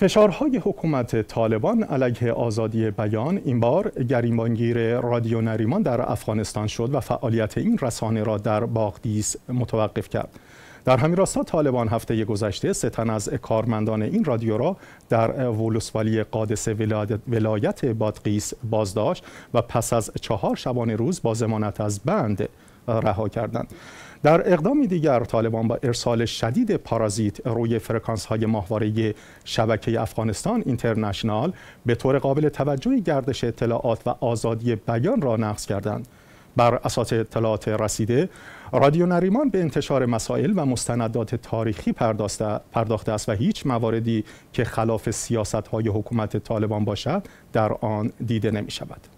فشارهای حکومت طالبان علیه آزادی بیان این بار گریبانگیر رادیو نریمان در افغانستان شد و فعالیت این رسانه را در باغدیس متوقف کرد. در همین راستا طالبان هفته گذشته سه تن از کارمندان این رادیو را در ولسوالی قادس ولایت بادقیس بازداشت و پس از چهار شبانه روز با ضمانت از بند رها کردند. در اقدامی دیگر طالبان با ارسال شدید پارازیت روی فرکانس های ماهواره شبکه افغانستان اینترنشنال به طور قابل توجهی گردش اطلاعات و آزادی بیان را نقض کردند بر اساس اطلاعات رسیده رادیو نریمان به انتشار مسائل و مستندات تاریخی پرداخته است و هیچ مواردی که خلاف سیاست های حکومت طالبان باشد در آن دیده نمی شود.